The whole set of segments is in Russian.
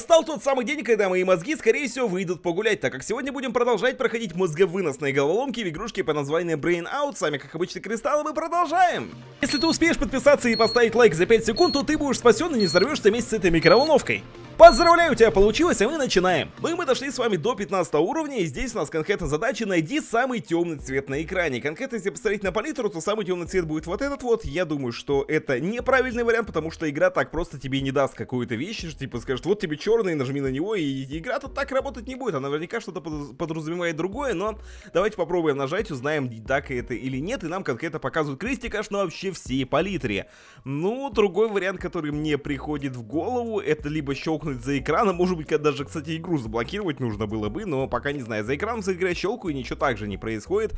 Стал тот самый день, когда мои мозги, скорее всего, выйдут погулять, так как сегодня будем продолжать проходить мозговыносные головоломки в игрушке по названию Brain Out. Сами, как обычно, кристаллы мы продолжаем. Если ты успеешь подписаться и поставить лайк за 5 секунд, то ты будешь спасен и не взорвешься вместе с этой микроволновкой. Поздравляю, у тебя получилось, а мы начинаем. Мы мы дошли с вами до 15 уровня, и здесь у нас конкретно задача найди самый темный цвет на экране. Конкретно, если посмотреть на палитру, то самый темный цвет будет вот этот вот. Я думаю, что это неправильный вариант, потому что игра так просто тебе не даст какую-то вещь, что типа скажет, вот тебе черный, нажми на него, и игра-то так работать не будет. Она наверняка что-то подразумевает другое, но давайте попробуем нажать, узнаем, так это или нет, и нам конкретно показывают крестик аж на вообще всей палитре. Ну, другой вариант, который мне приходит в голову, это либо щелкнуть щелкнуть за экраном. Может быть, когда даже, кстати, игру заблокировать нужно было бы, но пока не знаю. За экраном с игры щелкаю, ничего так же не происходит.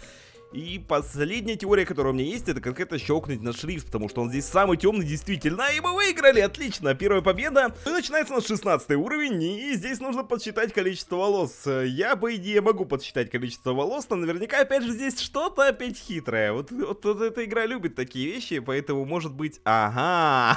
И последняя теория, которая у меня есть, это конкретно щелкнуть на шрифт, потому что он здесь самый темный действительно, и мы выиграли, отлично, первая победа. и начинается у нас 16 уровень, и здесь нужно подсчитать количество волос. Я, по идее, могу подсчитать количество волос, но наверняка, опять же, здесь что-то опять хитрое. Вот, вот, вот эта игра любит такие вещи, поэтому, может быть, ага,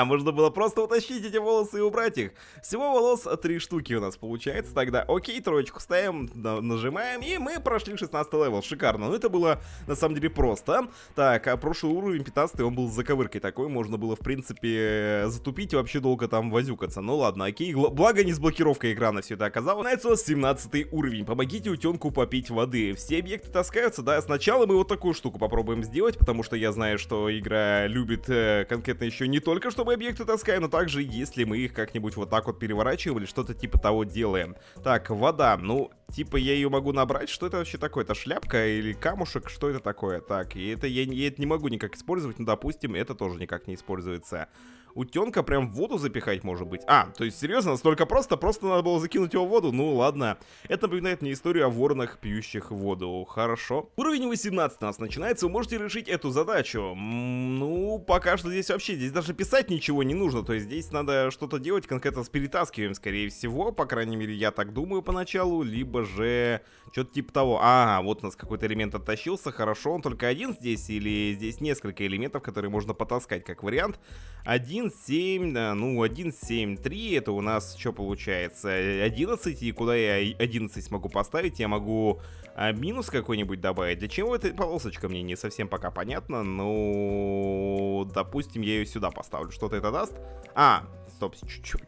можно было просто утащить эти волосы и убрать их. Всего волос 3 штуки у нас получается, тогда окей, троечку ставим, нажимаем, и мы прошли 16 левел, шикарно. Ну это это было на самом деле просто. Так, а прошлый уровень 15 он был с заковыркой такой, можно было, в принципе, э, затупить и вообще долго там возюкаться. Ну ладно, окей, благо не с блокировкой экрана все это оказалось. Начинается у 17 уровень, помогите утенку попить воды. Все объекты таскаются, да, сначала мы вот такую штуку попробуем сделать, потому что я знаю, что игра любит э, конкретно еще не только, чтобы объекты таскаем, но также если мы их как-нибудь вот так вот переворачиваем или что-то типа того делаем. Так, вода, ну, типа я ее могу набрать, что это вообще такое? Это шляпка или камушек? камушек, что это такое? Так, и это я, я это не могу никак использовать, но, допустим, это тоже никак не используется утенка прям в воду запихать, может быть. А, то есть, серьезно, настолько просто? Просто надо было закинуть его в воду? Ну, ладно. Это напоминает мне историю о воронах, пьющих воду. Хорошо. Уровень 18 у нас начинается, вы можете решить эту задачу. Ну, пока что здесь вообще, здесь даже писать ничего не нужно. То есть, здесь надо что-то делать конкретно с перетаскиваем. скорее всего. По крайней мере, я так думаю поначалу. Либо же что-то типа того. А, вот у нас какой-то элемент оттащился, хорошо. Он только один здесь или здесь несколько элементов, которые можно потаскать как вариант. Один 1.7, да, ну 1.7.3, это у нас что получается? 11, и куда я 11 смогу поставить? Я могу а, минус какой-нибудь добавить. Для чего эта полосочка мне не совсем пока понятно, но допустим я ее сюда поставлю. Что-то это даст? А, стоп,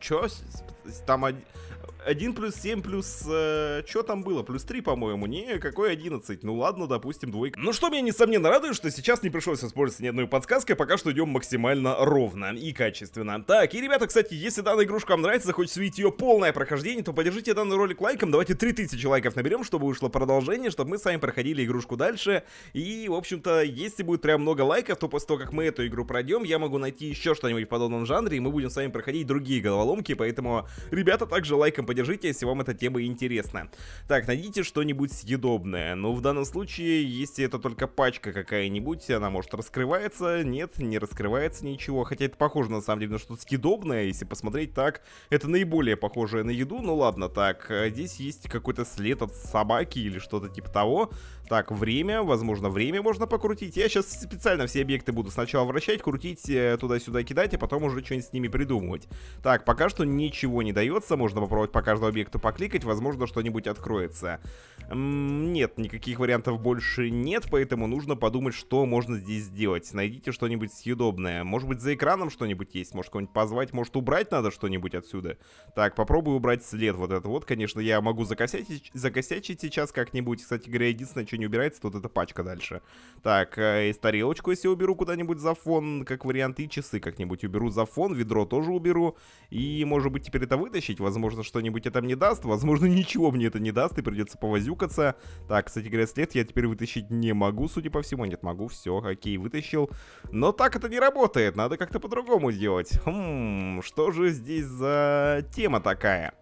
чё? Там 1 плюс 7 плюс... Э, что там было? Плюс 3, по-моему. Не, какой 11? Ну ладно, допустим, двойка. Ну что меня несомненно радует, что сейчас не пришлось использовать ни одной подсказкой, пока что идем максимально ровно и качественно. Так, и ребята, кстати, если данная игрушка вам нравится, захочется видеть ее полное прохождение, то поддержите данный ролик лайком. Давайте 3000 лайков наберем, чтобы вышло продолжение, чтобы мы с вами проходили игрушку дальше. И, в общем-то, если будет прям много лайков, то после того, как мы эту игру пройдем, я могу найти еще что-нибудь в подобном жанре, и мы будем с вами проходить другие головоломки, поэтому Ребята, также лайком поддержите, если вам эта тема интересна. Так, найдите что-нибудь съедобное. Ну, в данном случае, если это только пачка какая-нибудь, она может раскрывается. Нет, не раскрывается ничего. Хотя это похоже на самом деле на что-то съедобное. Если посмотреть так, это наиболее похожее на еду. Ну ладно, так, э, здесь есть какой-то след от собаки или что-то типа того. Так, время, возможно, время можно покрутить. Я сейчас специально все объекты буду сначала вращать, крутить, э, туда-сюда кидать, а потом уже что-нибудь с ними придумывать. Так, пока что ничего не дается, можно попробовать по каждому объекту покликать, возможно, что-нибудь откроется. М -м нет, никаких вариантов больше нет, поэтому нужно подумать, что можно здесь сделать. Найдите что-нибудь съедобное. Может быть, за экраном что-нибудь есть, может, кого-нибудь позвать, может, убрать надо что-нибудь отсюда. Так, попробую убрать след вот этот вот, конечно, я могу закосячить, закосячить сейчас как-нибудь. Кстати говоря, единственное, что ничего не убирается, тут эта пачка дальше. Так, э, и тарелочку, если уберу куда-нибудь за фон, как вариант, и часы как-нибудь уберу за фон, ведро тоже уберу. И, может быть, теперь это вытащить, возможно, что-нибудь это мне даст, возможно, ничего мне это не даст, и придется повозюкаться. Так, кстати говоря, след я теперь вытащить не могу, судя по всему, нет, могу, все, окей, вытащил. Но так это не работает, надо как-то по-другому сделать Хм, что же здесь за тема такая?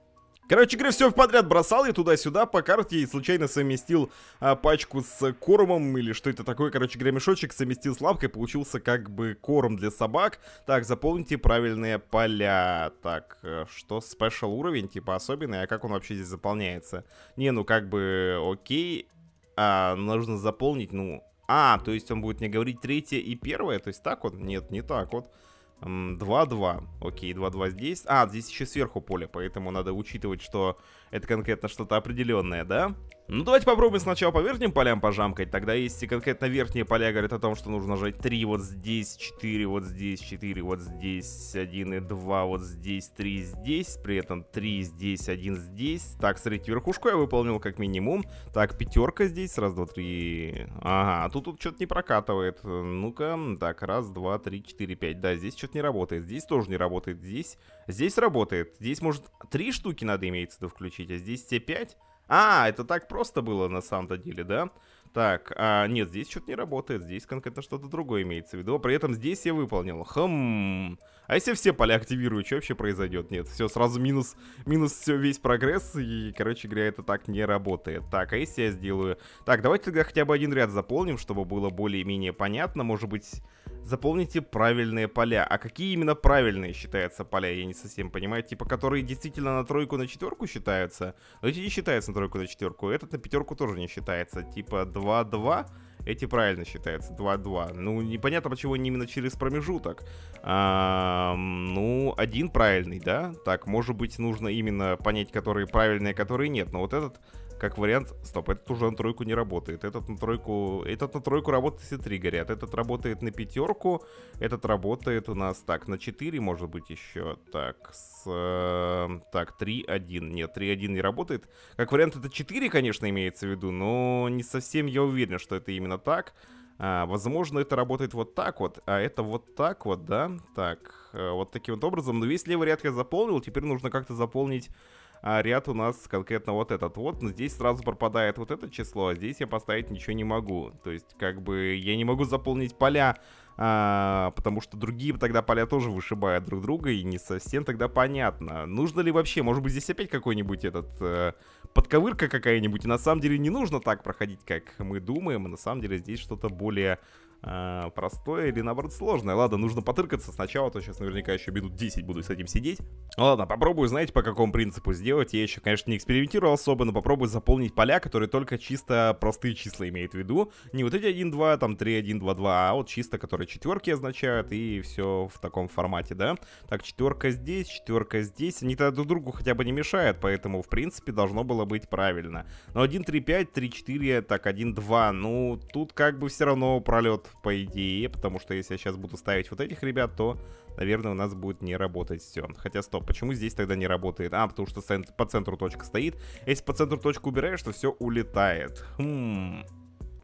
Короче говоря, все в подряд бросал я туда-сюда по карте и случайно совместил а, пачку с э, кормом или что это такое. Короче говоря, мешочек совместил с лапкой, получился как бы корм для собак. Так, заполните правильные поля. Так, э, что, спешл уровень, типа особенный, а как он вообще здесь заполняется? Не, ну как бы окей, а, нужно заполнить, ну... А, то есть он будет мне говорить третье и первое, то есть так вот? Нет, не так вот. 2-2. Окей, 2-2 здесь. А, здесь еще сверху поле, поэтому надо учитывать, что это конкретно что-то определенное, да? Ну давайте попробуем сначала по верхним полям пожамкать. Тогда если конкретно верхние поля говорят о том, что нужно жать 3 вот здесь, 4 вот здесь, 4 вот здесь, 1 и 2 вот здесь, 3 здесь, при этом 3 здесь, 1 здесь. Так, смотрите, верхушку я выполнил как минимум. Так, пятерка здесь, раз, два, три. Ага, а тут, тут что-то не прокатывает. Ну-ка, так, раз, два, три, четыре, пять. Да, здесь что-то не работает, здесь тоже не работает, здесь... Здесь работает. Здесь, может, три штуки надо имеется да, включить, а здесь те пять. А, это так просто было на самом-то деле, да? Так, а, нет, здесь что-то не работает, здесь конкретно что-то другое имеется в виду. При этом здесь я выполнил. Хм. А если все поля активирую, что вообще произойдет? Нет, все, сразу минус, минус все, весь прогресс, и, короче говоря, это так не работает. Так, а если я сделаю... Так, давайте тогда хотя бы один ряд заполним, чтобы было более-менее понятно, может быть заполните правильные поля. А какие именно правильные считаются поля, я не совсем понимаю. Типа, которые действительно на тройку, на четверку считаются. Но эти не считаются на тройку, на четверку. Этот на пятерку тоже не считается. Типа 2-2. Эти правильно считаются, 2-2. Ну, непонятно, почему они именно через промежуток. ну, один правильный, да? Так, может быть, нужно именно понять, которые правильные, а которые нет. Но вот этот как вариант, стоп, этот уже на тройку не работает, этот на тройку, этот на тройку работает все три горят, этот работает на пятерку, этот работает у нас так, на четыре, может быть еще, так, с, э, так, три один. нет, три один не работает, как вариант это четыре, конечно, имеется в виду, но не совсем я уверен, что это именно так, а, возможно, это работает вот так вот, а это вот так вот, да? Так, э, вот таким вот образом. Но весь левый ряд я заполнил, теперь нужно как-то заполнить а ряд у нас конкретно вот этот вот, здесь сразу пропадает вот это число, а здесь я поставить ничего не могу. То есть, как бы, я не могу заполнить поля, а, потому что другие тогда поля тоже вышибают друг друга, и не совсем тогда понятно. Нужно ли вообще, может быть, здесь опять какой-нибудь этот э, подковырка какая-нибудь, и на самом деле не нужно так проходить, как мы думаем, а на самом деле здесь что-то более Э, простое или, наоборот, сложное. Ладно, нужно потыркаться сначала, а то сейчас наверняка еще минут 10 буду с этим сидеть. Ладно, попробую, знаете, по какому принципу сделать. Я еще, конечно, не экспериментировал особо, но попробую заполнить поля, которые только чисто простые числа имеют в виду. Не вот эти 1, 2, там 3, 1, 2, 2, а вот чисто, которые четверки означают, и все в таком формате, да? Так, четверка здесь, четверка здесь. Они тогда друг другу хотя бы не мешают, поэтому, в принципе, должно было быть правильно. Но 1, 3, 5, 3, 4, так, 1, 2. Ну, тут как бы все равно пролет по идее, потому что если я сейчас буду ставить вот этих ребят, то, наверное, у нас будет не работать все. Хотя, стоп, почему здесь тогда не работает? А, потому что по центру точка стоит. Если по центру точку убираешь, то все улетает. Хм...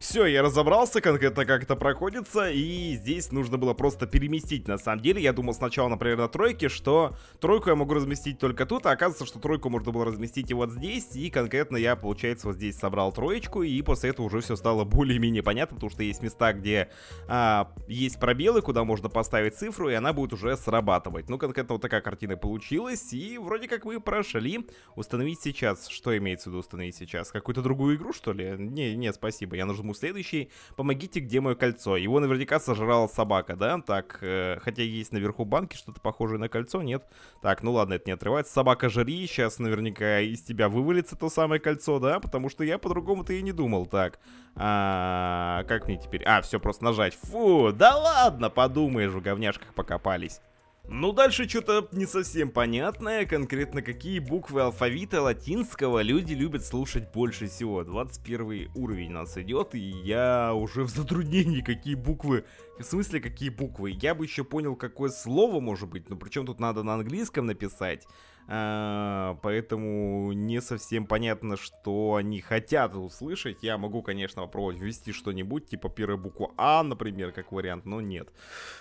Все, я разобрался конкретно, как это проходится, и здесь нужно было просто переместить, на самом деле. Я думал сначала, например, на тройке, что тройку я могу разместить только тут, а оказывается, что тройку можно было разместить и вот здесь, и конкретно я, получается, вот здесь собрал троечку, и после этого уже все стало более-менее понятно, потому что есть места, где а, есть пробелы, куда можно поставить цифру, и она будет уже срабатывать. Ну, конкретно вот такая картина получилась, и вроде как мы прошли. Установить сейчас, что имеется в виду установить сейчас? Какую-то другую игру, что ли? Не, не, спасибо, я нажму ему следующий. Помогите, где мое кольцо? Его наверняка сожрала собака, да? Так, э, хотя есть наверху банки что-то похожее на кольцо, нет? Так, ну ладно, это не отрывается. Собака, жри, сейчас наверняка из тебя вывалится то самое кольцо, да? Потому что я по-другому-то и не думал, так. А, как мне теперь? А, все, просто нажать. Фу, да ладно, подумаешь, в говняшках покопались. Ну дальше что-то не совсем понятное, конкретно какие буквы алфавита латинского люди любят слушать больше всего. 21 уровень нас идет, и я уже в затруднении, какие буквы в смысле, какие буквы? Я бы еще понял, какое слово может быть, но причем тут надо на английском написать. А, поэтому не совсем понятно, что они хотят услышать. Я могу, конечно, попробовать ввести что-нибудь, типа первую букву А, например, как вариант, но нет.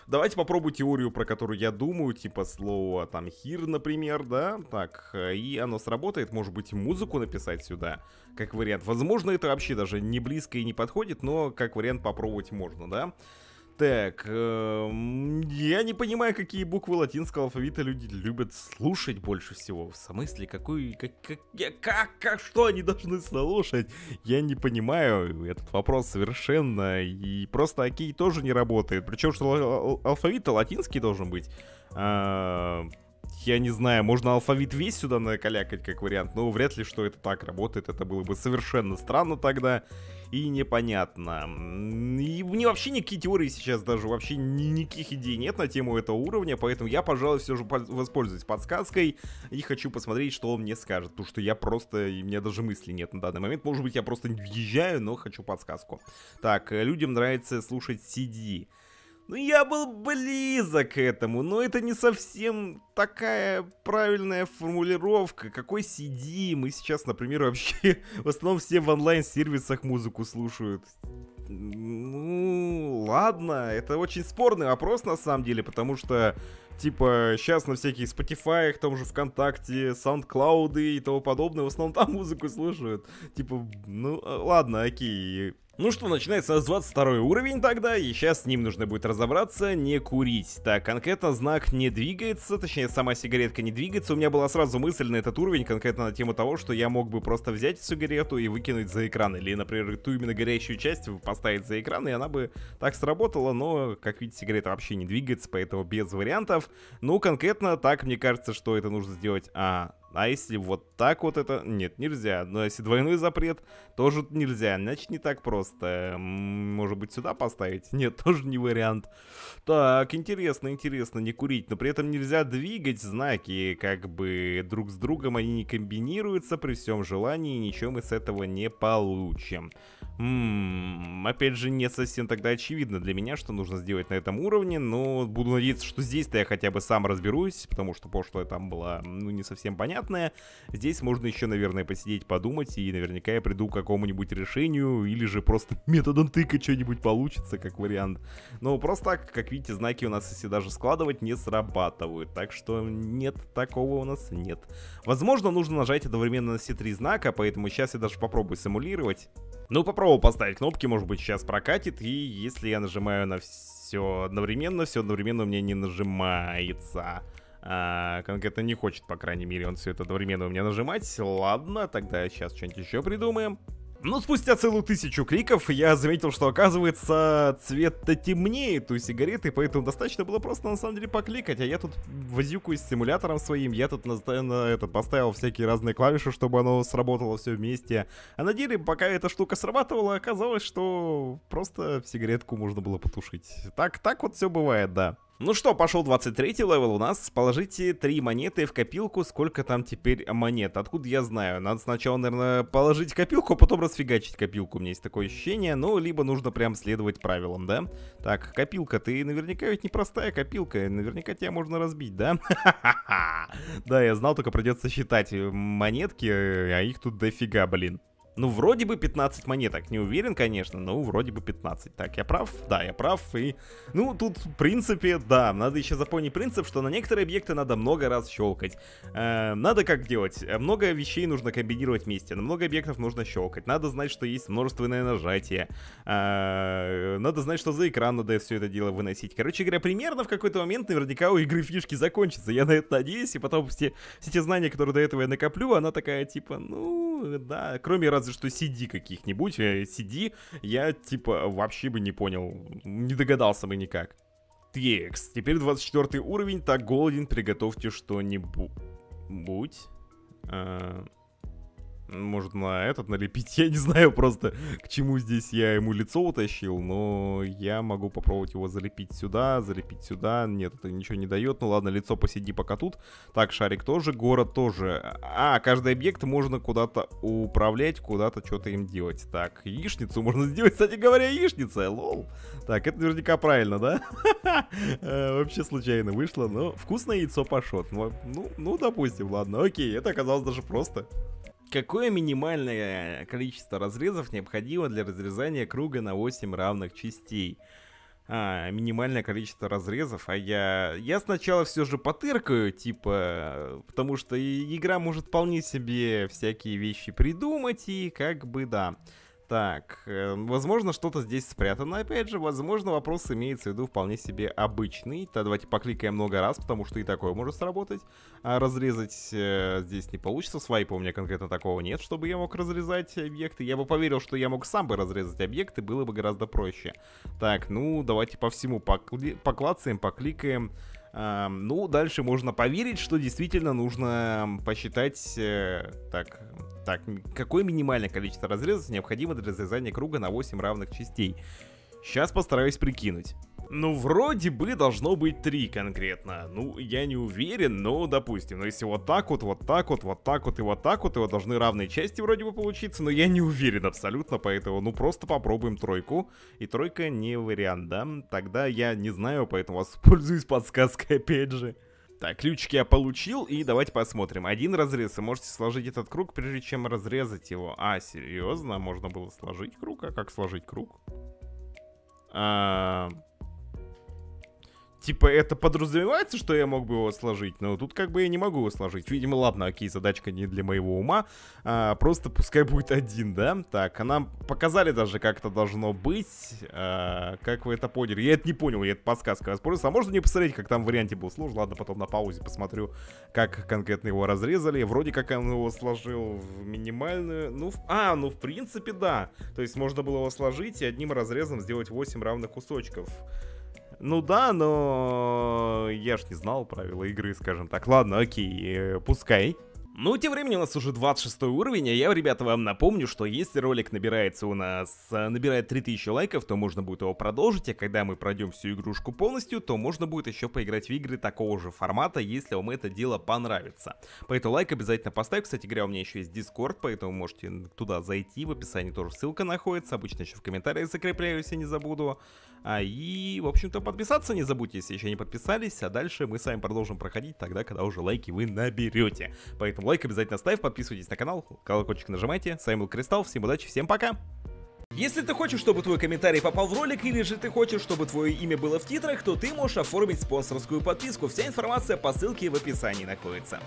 Давайте попробую теорию, про которую я думаю, типа слово там хир, например, да? Так, и оно сработает. Может быть, музыку написать сюда, как вариант. Возможно, это вообще даже не близко и не подходит, но как вариант попробовать можно, да? Так, э, эм, я не понимаю, какие буквы латинского алфавита люди любят слушать больше всего. В смысле, какую, как, как, как, как, что они должны слушать? Я не понимаю этот вопрос совершенно. И просто окей тоже не работает. Причем, что алфавит латинский должен быть. А, я не знаю, можно алфавит весь сюда накалякать как вариант, но вряд ли, что это так работает. Это было бы совершенно странно тогда и непонятно. И мне вообще никакие теории сейчас даже, вообще ни, никаких идей нет на тему этого уровня, поэтому я, пожалуй, все же воспользуюсь подсказкой и хочу посмотреть, что он мне скажет, потому что я просто, у меня даже мысли нет на данный момент, может быть, я просто не въезжаю, но хочу подсказку. Так, э, людям нравится слушать CD. Ну, я был близок к этому, но это не совсем такая правильная формулировка. Какой CD? Мы сейчас, например, вообще в основном все в онлайн-сервисах музыку слушают. Ну, ладно, это очень спорный вопрос на самом деле, потому что, типа, сейчас на всяких Spotify, том же ВКонтакте, SoundCloud и тому подобное, в основном там музыку слушают. Типа, ну, э, ладно, окей, ну что, начинается с 22 уровень тогда, и сейчас с ним нужно будет разобраться, не курить. Так, конкретно знак не двигается, точнее сама сигаретка не двигается. У меня была сразу мысль на этот уровень, конкретно на тему того, что я мог бы просто взять сигарету и выкинуть за экран. Или, например, ту именно горящую часть поставить за экран, и она бы так сработала, но, как видите, сигарета вообще не двигается, поэтому без вариантов. Ну, конкретно так, мне кажется, что это нужно сделать... А, а если вот так вот это... Нет, нельзя. Но если двойной запрет, тоже нельзя. Значит, не так просто. Может быть, сюда поставить? Нет, тоже не вариант. Так, интересно, интересно, не курить. Но при этом нельзя двигать знаки. Как бы друг с другом они не комбинируются. При всем желании и ничего мы с этого не получим. Ммм, опять же, не совсем тогда очевидно для меня, что нужно сделать на этом уровне, но буду надеяться, что здесь-то я хотя бы сам разберусь, потому что пошлое там было, ну, не совсем понятное. Здесь можно еще, наверное, посидеть, подумать, и наверняка я приду к какому-нибудь решению, или же просто методом тыка что-нибудь получится, как вариант. Но просто так, как видите, знаки у нас, если даже складывать, не срабатывают, так что нет, такого у нас нет. Возможно, нужно нажать одновременно на все три знака, поэтому сейчас я даже попробую симулировать. Ну, попробую поставить кнопки, может быть, сейчас прокатит. И если я нажимаю на все одновременно, все одновременно у меня не нажимается. А, конкретно не хочет, по крайней мере, он все это одновременно у меня нажимать. Ладно, тогда сейчас что-нибудь еще придумаем. Но ну, спустя целую тысячу кликов я заметил, что оказывается цвет-то темнеет у сигареты, поэтому достаточно было просто на самом деле покликать, а я тут возюкаюсь с симулятором своим, я тут постоянно это поставил всякие разные клавиши, чтобы оно сработало все вместе. А на деле, пока эта штука срабатывала, оказалось, что просто сигаретку можно было потушить. Так, так вот все бывает, да. Ну что, пошел 23 левел у нас. Положите 3 монеты в копилку. Сколько там теперь монет? Откуда я знаю? Надо сначала, наверное, положить копилку, а потом расфигачить копилку. У меня есть такое ощущение. Ну, либо нужно прям следовать правилам, да? Так, копилка. Ты наверняка ведь непростая копилка. Наверняка тебя можно разбить, да? Да, я знал, только придется считать э, монетки, э, а их тут дофига, блин. Ну, вроде бы 15 монеток. Не уверен, конечно, но вроде бы 15. Так, я прав? Да, я прав. И, ну, тут, в принципе, да. Надо еще запомнить принцип, что на некоторые объекты надо много раз щелкать. Э, эм, надо как делать? Э, много вещей нужно комбинировать вместе. На много объектов нужно щелкать. Надо знать, что есть множественное нажатие. Э, надо знать, что за экран надо все это дело выносить. Короче говоря, примерно в какой-то момент наверняка у игры фишки закончатся. Я на это надеюсь. И потом все, все те знания, которые до этого я накоплю, она такая, типа, ну, да, кроме раз разве что CD каких-нибудь. CD э, я, типа, вообще бы не понял, не догадался бы никак. TX. Теперь 24 уровень, так голоден, приготовьте что-нибудь. Будь. Э, а может, на этот налепить. Я не знаю просто, к чему здесь я ему лицо утащил, но я могу попробовать его залепить сюда, залепить сюда. Нет, это ничего не дает. Ну ладно, лицо посиди пока тут. Так, шарик тоже, город тоже. А, каждый объект можно куда-то управлять, куда-то что-то им делать. Так, яичницу можно сделать, кстати говоря, яичница, лол. Так, это наверняка правильно, да? Э, вообще случайно вышло, но вкусное яйцо пашот. Ну, ну, допустим, ладно, окей, это оказалось даже просто. Какое минимальное количество разрезов необходимо для разрезания круга на 8 равных частей? А, минимальное количество разрезов, а я... Я сначала все же потыркаю, типа... Потому что игра может вполне себе всякие вещи придумать, и как бы да. Так, э, возможно, что-то здесь спрятано, опять же, возможно, вопрос имеется в виду вполне себе обычный. То давайте покликаем много раз, потому что и такое может сработать. А разрезать э, здесь не получится, свайпа у меня конкретно такого нет, чтобы я мог разрезать объекты. Я бы поверил, что я мог сам бы разрезать объекты, было бы гораздо проще. Так, ну, давайте по всему покли поклацаем, покликаем. ну, дальше можно поверить, что действительно нужно посчитать... Э, так, так, какое минимальное количество разрезов необходимо для разрезания круга на 8 равных частей? Сейчас постараюсь прикинуть. Ну, вроде бы должно быть три конкретно. Ну, я не уверен, но допустим. Но ну, если вот так вот, вот так вот, вот так вот и вот так вот, и должны равные части вроде бы получиться, но я не уверен абсолютно, поэтому ну просто попробуем тройку. И тройка не вариант, да? Тогда я не знаю, поэтому воспользуюсь подсказкой опять же. Так, ключики я получил, и давайте посмотрим. Один разрез, и можете сложить этот круг, прежде чем разрезать его. А, серьезно? Можно было сложить круг? А как сложить круг? А... -а типа, это подразумевается, что я мог бы его сложить, но тут как бы я не могу его сложить. Видимо, ладно, окей, задачка не для моего ума, а, просто пускай будет один, да? Так, а нам показали даже, как это должно быть, а, как вы это поняли. Я это не понял, я это подсказка воспользовался. А можно не посмотреть, как там в варианте был сложен? Ладно, потом на паузе посмотрю, как конкретно его разрезали. Вроде как он его сложил в минимальную, ну, в... а, ну, в принципе, да. То есть можно было его сложить и одним разрезом сделать 8 равных кусочков. Ну да, но я ж не знал правила игры, скажем так. Ладно, окей, э, пускай. Ну, тем временем у нас уже 26 уровень, а я, ребята, вам напомню, что если ролик набирается у нас, э, набирает 3000 лайков, то можно будет его продолжить, а когда мы пройдем всю игрушку полностью, то можно будет еще поиграть в игры такого же формата, если вам это дело понравится. Поэтому лайк обязательно поставь, кстати говоря, у меня еще есть Discord, поэтому можете туда зайти, в описании тоже ссылка находится, обычно еще в комментариях закрепляю, если не забуду. А, и, в общем-то, подписаться не забудьте, если еще не подписались, а дальше мы с вами продолжим проходить тогда, когда уже лайки вы наберете. Поэтому поэтому лайк обязательно ставь, подписывайтесь на канал, колокольчик нажимайте. С вами был Кристалл, всем удачи, всем пока! Если ты хочешь, чтобы твой комментарий попал в ролик, или же ты хочешь, чтобы твое имя было в титрах, то ты можешь оформить спонсорскую подписку. Вся информация по ссылке в описании находится.